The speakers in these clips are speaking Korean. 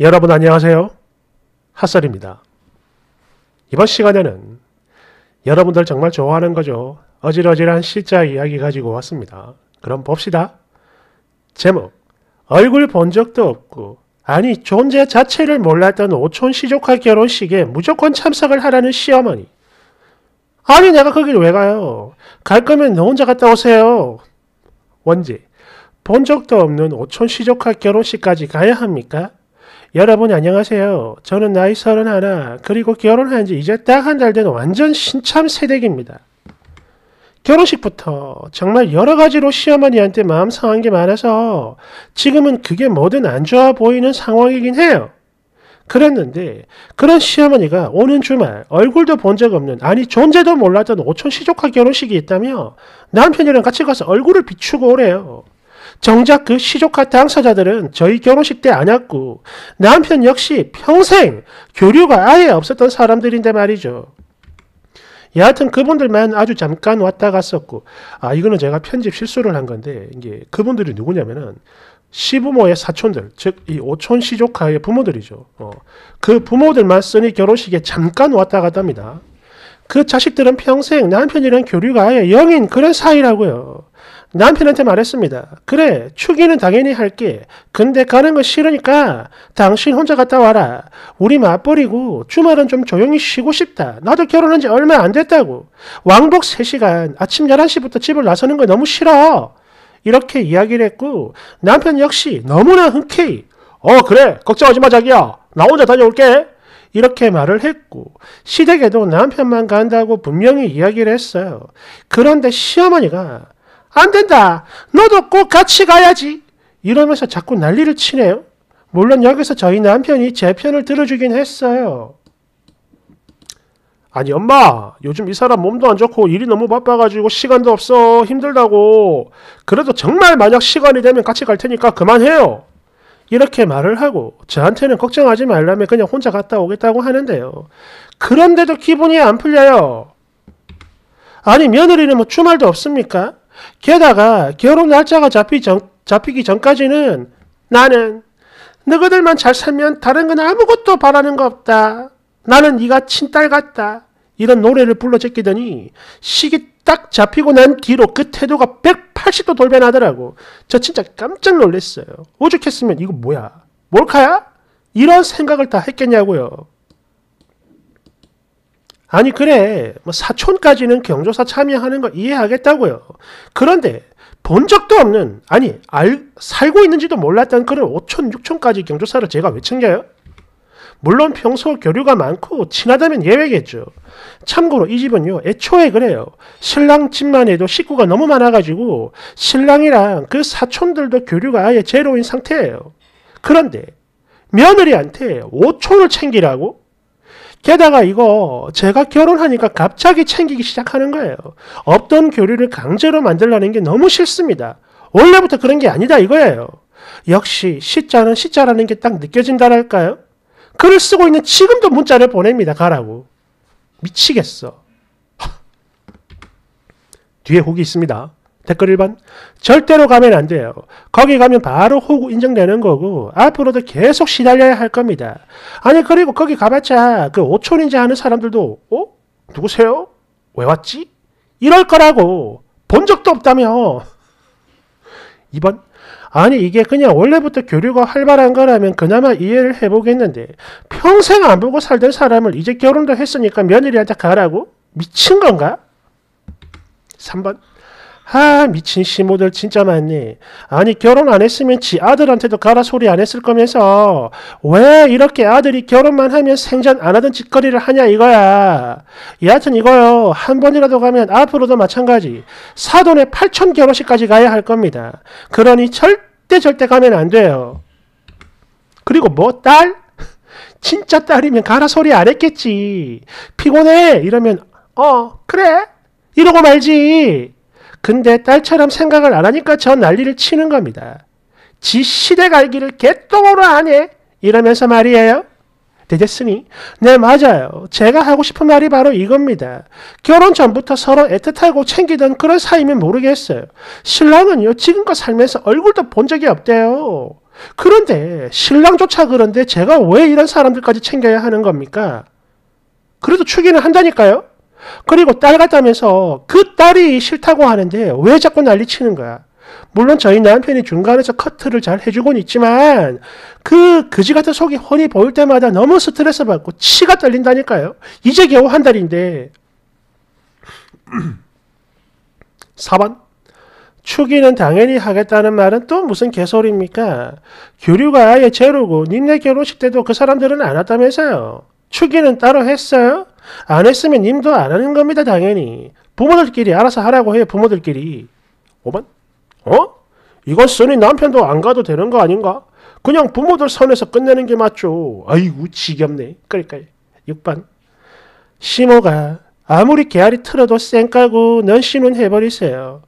여러분 안녕하세요. 핫설입니다. 이번 시간에는 여러분들 정말 좋아하는 거죠. 어질어질한 실자 이야기 가지고 왔습니다. 그럼 봅시다. 제목 얼굴 본 적도 없고 아니 존재 자체를 몰랐던 오촌 시조카 결혼식에 무조건 참석을 하라는 시어머니. 아니 내가 거길 왜 가요? 갈 거면 너 혼자 갔다 오세요. 원지 본 적도 없는 오촌 시조카 결혼식까지 가야 합니까? 여러분 안녕하세요. 저는 나이 31 그리고 결혼한 지 이제 딱 한 달 된 완전 신참 새댁입니다. 결혼식부터 정말 여러 가지로 시어머니한테 마음 상한 게 많아서 지금은 그게 뭐든 안 좋아 보이는 상황이긴 해요. 그랬는데 그런 시어머니가 오는 주말 얼굴도 본 적 없는 아니 존재도 몰랐던 오촌 시조카 결혼식이 있다며 남편이랑 같이 가서 얼굴을 비추고 오래요. 정작 그 시조카 당사자들은 저희 결혼식 때 안 왔고 남편 역시 평생 교류가 아예 없었던 사람들인데 말이죠. 여하튼 그분들만 아주 잠깐 왔다 갔었고 아 이거는 제가 편집 실수를 한 건데 이게 그분들이 누구냐면은 시부모의 사촌들 즉 이 오촌 시조카의 부모들이죠. 어, 그 부모들만 쓰니 결혼식에 잠깐 왔다 갔답니다. 그 자식들은 평생 남편이랑 교류가 아예 영인 그런 사이라고요. 남편한테 말했습니다. 그래, 축의는 당연히 할게. 근데 가는 거 싫으니까 당신 혼자 갔다 와라. 우리 맞벌이고 주말은 좀 조용히 쉬고 싶다. 나도 결혼한 지 얼마 안 됐다고. 왕복 3시간, 아침 11시부터 집을 나서는 거 너무 싫어. 이렇게 이야기를 했고 남편 역시 너무나 흔쾌히 어 그래 걱정하지 마 자기야 나 혼자 다녀올게 이렇게 말을 했고 시댁에도 남편만 간다고 분명히 이야기를 했어요. 그런데 시어머니가 안 된다. 너도 꼭 같이 가야지. 이러면서 자꾸 난리를 치네요. 물론 여기서 저희 남편이 제 편을 들어주긴 했어요. 아니 엄마 요즘 이 사람 몸도 안 좋고 일이 너무 바빠가지고 시간도 없어 힘들다고 그래도 정말 만약 시간이 되면 같이 갈 테니까 그만해요 이렇게 말을 하고 저한테는 걱정하지 말라며 그냥 혼자 갔다 오겠다고 하는데요 그런데도 기분이 안 풀려요 아니 며느리는 뭐 주말도 없습니까? 게다가 결혼 날짜가 잡히 전, 잡히기 전까지는 나는 너희들만 잘 살면 다른 건 아무것도 바라는 거 없다. 나는 네가 친딸 같다. 이런 노래를 불러 제끼더니 시기 딱 잡히고 난 뒤로 그 태도가 180도 돌변하더라고. 저 진짜 깜짝 놀랐어요. 오죽했으면 이거 뭐야? 몰카야? 이런 생각을 다 했겠냐고요. 아니 그래 뭐 사촌까지는 경조사 참여하는 거 이해하겠다고요. 그런데 본 적도 없는 아니 알, 살고 있는지도 몰랐던 그런 5천6천까지 경조사를 제가 왜 챙겨요? 물론 평소 교류가 많고 친하다면 예외겠죠. 참고로 이 집은요, 애초에 그래요. 신랑 집만 해도 식구가 너무 많아가지고 신랑이랑 그 사촌들도 교류가 아예 제로인 상태예요. 그런데 며느리한테 5촌을 챙기라고? 게다가 이거 제가 결혼하니까 갑자기 챙기기 시작하는 거예요. 없던 교류를 강제로 만들라는 게 너무 싫습니다. 원래부터 그런 게 아니다 이거예요. 역시 시자는 시자라는 게 딱 느껴진다랄까요? 글을 쓰고 있는 지금도 문자를 보냅니다. 가라고. 미치겠어. 뒤에 혹이 있습니다. 댓글 1번 절대로 가면 안 돼요. 거기 가면 바로 호구 인정되는 거고 앞으로도 계속 시달려야 할 겁니다. 아니 그리고 거기 가봤자 그 5촌인지 하는 사람들도 어? 누구세요? 왜 왔지? 이럴 거라고 본 적도 없다며 2번 아니 이게 그냥 원래부터 교류가 활발한 거라면 그나마 이해를 해보겠는데 평생 안 보고 살던 사람을 이제 결혼도 했으니까 며느리한테 가라고? 미친 건가? 3번 아 미친 시모들 진짜 많네. 아니 결혼 안 했으면 지 아들한테도 가라 소리 안 했을 거면서 왜 이렇게 아들이 결혼만 하면 생전 안 하던 짓거리를 하냐 이거야. 여하튼 이거요. 한 번이라도 가면 앞으로도 마찬가지. 사돈의 8천 결혼식까지 가야 할 겁니다. 그러니 절대 절대 가면 안 돼요. 그리고 뭐 딸? 진짜 딸이면 가라 소리 안 했겠지. 피곤해 이러면 어 그래 이러고 말지. 근데 딸처럼 생각을 안 하니까 저 난리를 치는 겁니다. 지 시댁 알기를 개똥으로 하네? 이러면서 말이에요. 되겠으니? 네, 맞아요. 제가 하고 싶은 말이 바로 이겁니다. 결혼 전부터 서로 애틋하고 챙기던 그런 사이면 모르겠어요. 신랑은요, 지금껏 살면서 얼굴도 본 적이 없대요. 그런데, 신랑조차 그런데 제가 왜 이런 사람들까지 챙겨야 하는 겁니까? 그래도 추기는 한다니까요? 그리고 딸 같다면서 그 딸이 싫다고 하는데 왜 자꾸 난리치는 거야? 물론 저희 남편이 중간에서 커트를 잘 해주곤 있지만 그 그지 같은 속이 훤히 보일 때마다 너무 스트레스 받고 치가 떨린다니까요. 이제 겨우 한 달인데 4번 추기는 당연히 하겠다는 말은 또 무슨 개소리입니까? 교류가 아예 제로고 님네 결혼식 때도 그 사람들은 안 왔다면서요. 추기는 따로 했어요? 안 했으면 님도 안 하는 겁니다, 당연히. 부모들끼리 알아서 하라고 해요, 부모들끼리. 5번. 어? 이건 쓰니 남편도 안 가도 되는 거 아닌가? 그냥 부모들 선에서 끝내는 게 맞죠. 아이고, 지겹네. 그러니까요. 6번. 시모가 아무리 개알이 틀어도 쌩까고 넌신은 해버리세요.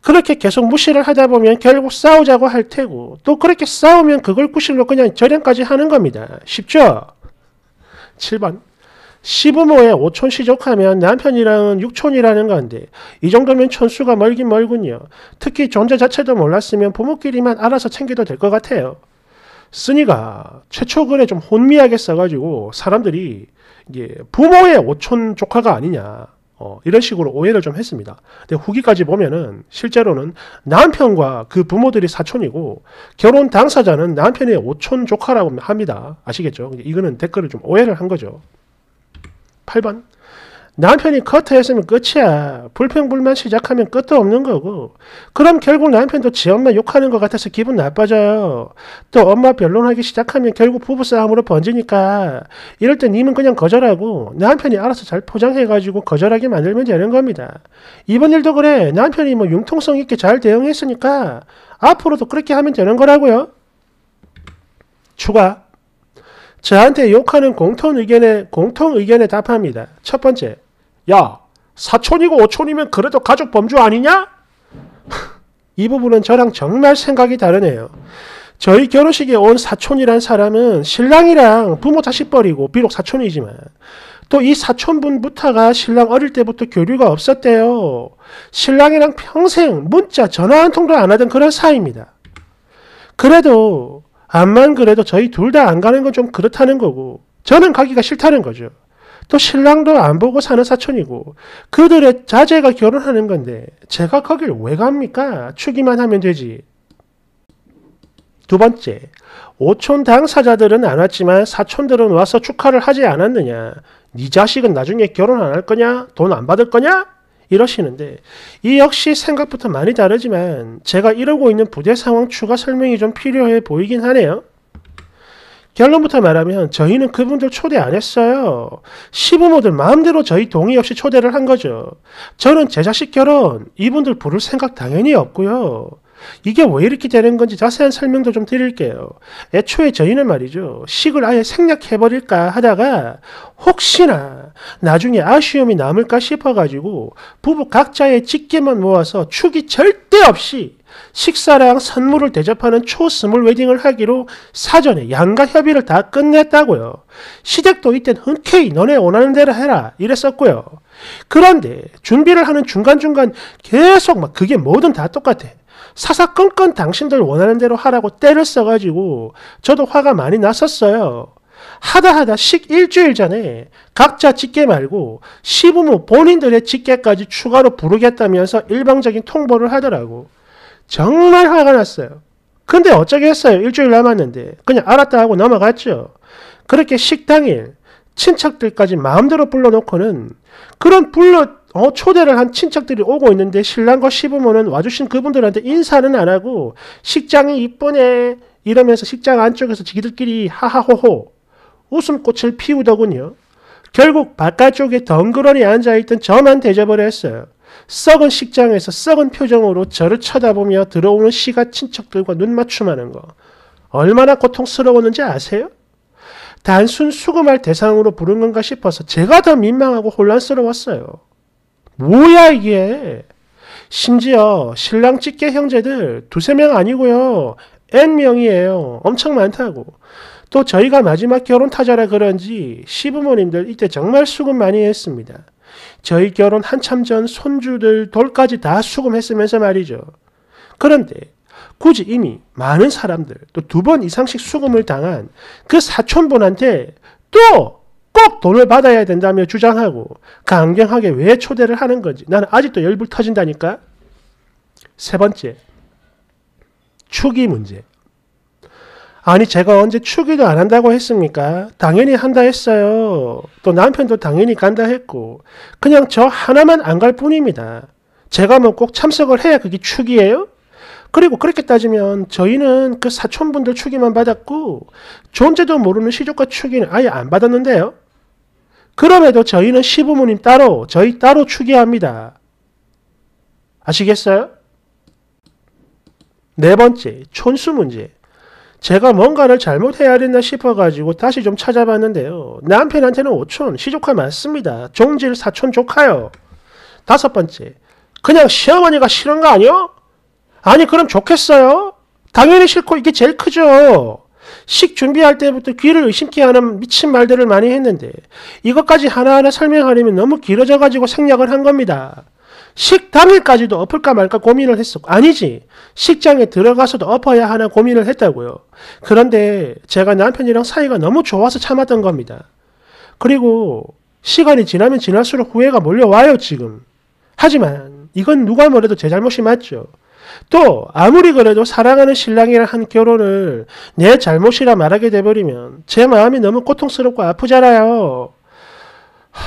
그렇게 계속 무시를 하다 보면 결국 싸우자고 할 테고 또 그렇게 싸우면 그걸 구실로 그냥 절연까지 하는 겁니다. 쉽죠? 7번. 시부모의5촌 시족하면 남편이랑은 6촌이라는 건데 이 정도면 천수가 멀긴 멀군요. 특히 존재 자체도 몰랐으면 부모끼리만 알아서 챙겨도 될 것 같아요. 쓰니가 최초 글에 좀 혼미하게 써가지고 사람들이 이게 부모의 5촌 조카가 아니냐 어, 이런 식으로 오해를 좀 했습니다. 근데 후기까지 보면은 실제로는 남편과 그 부모들이 사촌이고 결혼 당사자는 남편의 5촌 조카라고 합니다. 아시겠죠? 이거는 댓글을 좀 오해를 한 거죠. 8번 남편이 커트 했으면 끝이야. 불평불만 시작하면 끝도 없는 거고. 그럼 결국 남편도 지 엄마 욕하는 것 같아서 기분 나빠져요. 또 엄마 변론하기 시작하면 결국 부부싸움으로 번지니까. 이럴 때 님은 그냥 거절하고 남편이 알아서 잘 포장해가지고 거절하게 만들면 되는 겁니다. 이번 일도 그래. 남편이 뭐 융통성 있게 잘 대응했으니까 앞으로도 그렇게 하면 되는 거라고요. 추가. 저한테 욕하는 공통 의견에 공통 의견에 답합니다. 첫 번째, 야 사촌이고 오촌이면 그래도 가족 범주 아니냐? 이 부분은 저랑 정말 생각이 다르네요. 저희 결혼식에 온 사촌이란 사람은 신랑이랑 부모 자식 버리고 비록 사촌이지만 또 이 사촌분부터가 신랑 어릴 때부터 교류가 없었대요. 신랑이랑 평생 문자 전화 한 통도 안 하던 그런 사이입니다. 그래도 암만 그래도 저희 둘 다 안 가는 건 좀 그렇다는 거고 저는 가기가 싫다는 거죠. 또 신랑도 안 보고 사는 사촌이고 그들의 자제가 결혼하는 건데 제가 거길 왜 갑니까? 추기만 하면 되지. 두 번째, 오촌 당사자들은 안 왔지만 사촌들은 와서 축하를 하지 않았느냐? 네 자식은 나중에 결혼 안 할 거냐? 돈 안 받을 거냐? 이러시는데 이 역시 생각부터 많이 다르지만 제가 이러고 있는 부대 상황 추가 설명이 좀 필요해 보이긴 하네요. 결론부터 말하면 저희는 그분들 초대 안 했어요. 시부모들 마음대로 저희 동의 없이 초대를 한 거죠. 저는 제 자식 결혼 이분들 부를 생각 당연히 없고요. 이게 왜 이렇게 되는 건지 자세한 설명도 좀 드릴게요. 애초에 저희는 말이죠. 식을 아예 생략해버릴까 하다가 혹시나 나중에 아쉬움이 남을까 싶어가지고 부부 각자의 직계만 모아서 축이 절대 없이 식사랑 선물을 대접하는 초스몰 웨딩을 하기로 사전에 양가 협의를 다 끝냈다고요. 시댁도 이땐 흔쾌히 너네 원하는 대로 해라 이랬었고요. 그런데 준비를 하는 중간중간 계속 막 그게 뭐든 다 똑같아. 사사건건 당신들 원하는 대로 하라고 때를 써가지고 저도 화가 많이 났었어요. 하다 하다 식 일주일 전에 각자 직계 말고 시부모 본인들의 직계까지 추가로 부르겠다면서 일방적인 통보를 하더라고. 정말 화가 났어요. 근데 어쩌겠어요. 일주일 남았는데. 그냥 알았다 하고 넘어갔죠. 그렇게 식당일, 친척들까지 마음대로 불러놓고는 그런 불러, 어, 초대를 한 친척들이 오고 있는데 신랑과 시부모는 와주신 그분들한테 인사는 안 하고 식장이 이쁘네 이러면서 식장 안쪽에서 지기들끼리 하하호호 웃음꽃을 피우더군요. 결국 바깥쪽에 덩그러니 앉아있던 저만 대접을 했어요. 썩은 식장에서 썩은 표정으로 저를 쳐다보며 들어오는 시가 친척들과 눈 맞춤하는 거. 얼마나 고통스러웠는지 아세요? 단순 수금할 대상으로 부른 건가 싶어서 제가 더 민망하고 혼란스러웠어요. 뭐야 이게? 심지어 신랑 찍게 형제들 두세 명 아니고요. N명이에요. 엄청 많다고. 또 저희가 마지막 결혼 타자라 그런지 시부모님들 이때 정말 수금 많이 했습니다. 저희 결혼 한참 전 손주들 돌까지 다 수금했으면서 말이죠. 그런데 굳이 이미 많은 사람들 또 두 번 이상씩 수금을 당한 그 사촌분한테 또꼭 돈을 받아야 된다며 주장하고 강경하게 왜 초대를 하는 건지 나는 아직도 열불 터진다니까. 세 번째, 추기 문제. 아니 제가 언제 추기도안 한다고 했습니까? 당연히 한다 했어요. 또 남편도 당연히 간다 했고 그냥 저 하나만 안 갈 뿐입니다. 제가 뭐 꼭 참석을 해야 그게 추기예요 그리고 그렇게 따지면 저희는 그 사촌분들 추기만 받았고 존재도 모르는 시조가 추기는 아예 안 받았는데요. 그럼에도 저희는 시부모님 따로, 저희 따로 추계합니다. 아시겠어요? 네 번째, 촌수 문제. 제가 뭔가를 잘못 해야렸나 싶어가지고 다시 좀 찾아봤는데요. 남편한테는 5촌, 시조카 맞습니다. 종질 4촌 조카요. 다섯 번째, 그냥 시어머니가 싫은 거 아니요? 아니 그럼 좋겠어요? 당연히 싫고 이게 제일 크죠. 식 준비할 때부터 귀를 의심케 하는 미친 말들을 많이 했는데 이것까지 하나하나 설명하려면 너무 길어져 가지고 생략을 한 겁니다. 식 당일까지도 엎을까 말까 고민을 했었고 아니지 식장에 들어가서도 엎어야 하나 고민을 했다고요. 그런데 제가 남편이랑 사이가 너무 좋아서 참았던 겁니다. 그리고 시간이 지나면 지날수록 후회가 몰려와요 지금. 하지만 이건 누가 뭐래도 제 잘못이 맞죠. 또 아무리 그래도 사랑하는 신랑이랑 한 결혼을 내 잘못이라 말하게 돼버리면 제 마음이 너무 고통스럽고 아프잖아요. 하,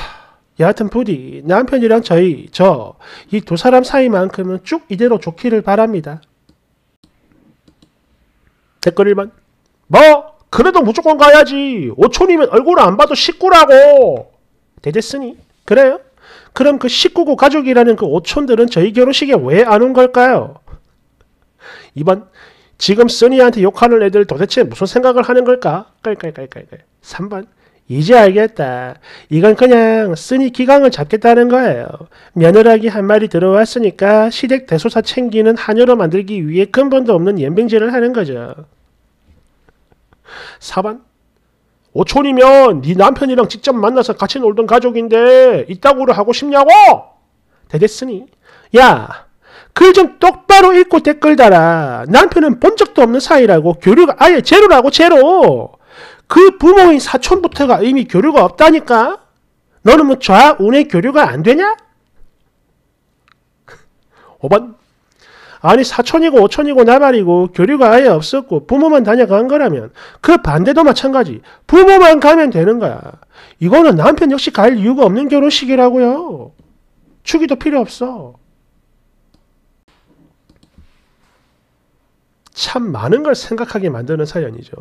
여하튼 부디 남편이랑 저희, 저, 이 두 사람 사이만큼은 쭉 이대로 좋기를 바랍니다. 댓글 1번 뭐? 그래도 무조건 가야지. 5촌이면 얼굴 안 봐도 식구라고. 대됐으니 그래요? 그럼 그 식구고 가족이라는 그 5촌들은 저희 결혼식에 왜 안 온 걸까요? 2번 지금 써니한테 욕하는 애들 도대체 무슨 생각을 하는 걸까? 깔깔깔깔깔. 3번 이제 알겠다. 이건 그냥 쓰니 기강을 잡겠다는 거예요. 며느라기 한 마리 들어왔으니까 시댁 대소사 챙기는 한여로 만들기 위해 근본도 없는 연병질을 하는 거죠. 4번 오촌이면 네 남편이랑 직접 만나서 같이 놀던 가족인데 이따구로 하고 싶냐고? 대댔으니 야 글좀 똑바로 읽고 댓글 달아. 남편은 본 적도 없는 사이라고 교류가 아예 제로라고 제로. 그 부모인 사촌부터가 이미 교류가 없다니까. 너는 뭐 좌우의 교류가 안 되냐? 오반 아니 사촌이고 오촌이고 나발이고 교류가 아예 없었고 부모만 다녀간 거라면 그 반대도 마찬가지 부모만 가면 되는 거야 이거는 남편 역시 갈 이유가 없는 결혼식이라고요 축의도 필요 없어 참 많은 걸 생각하게 만드는 사연이죠.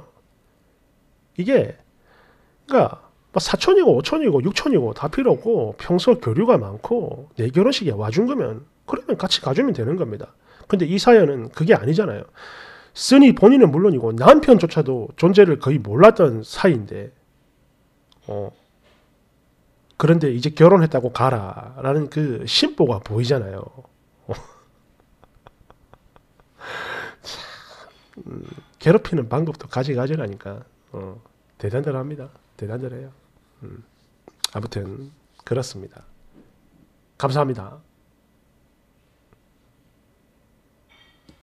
이게 그러니까 뭐 사촌이고 오촌이고 육촌이고 다 필요 없고 평소 교류가 많고 내 결혼식에 와준 거면 그러면 같이 가주면 되는 겁니다. 근데 이 사연은 그게 아니잖아요. 쓰니 본인은 물론이고 남편조차도 존재를 거의 몰랐던 사이인데 어. 그런데 이제 결혼했다고 가라라는 그 심보가 보이잖아요. 어. 음, 괴롭히는 방법도 가지가지라니까 어, 대단들합니다 대단절해요. 음, 아무튼 그렇습니다. 감사합니다.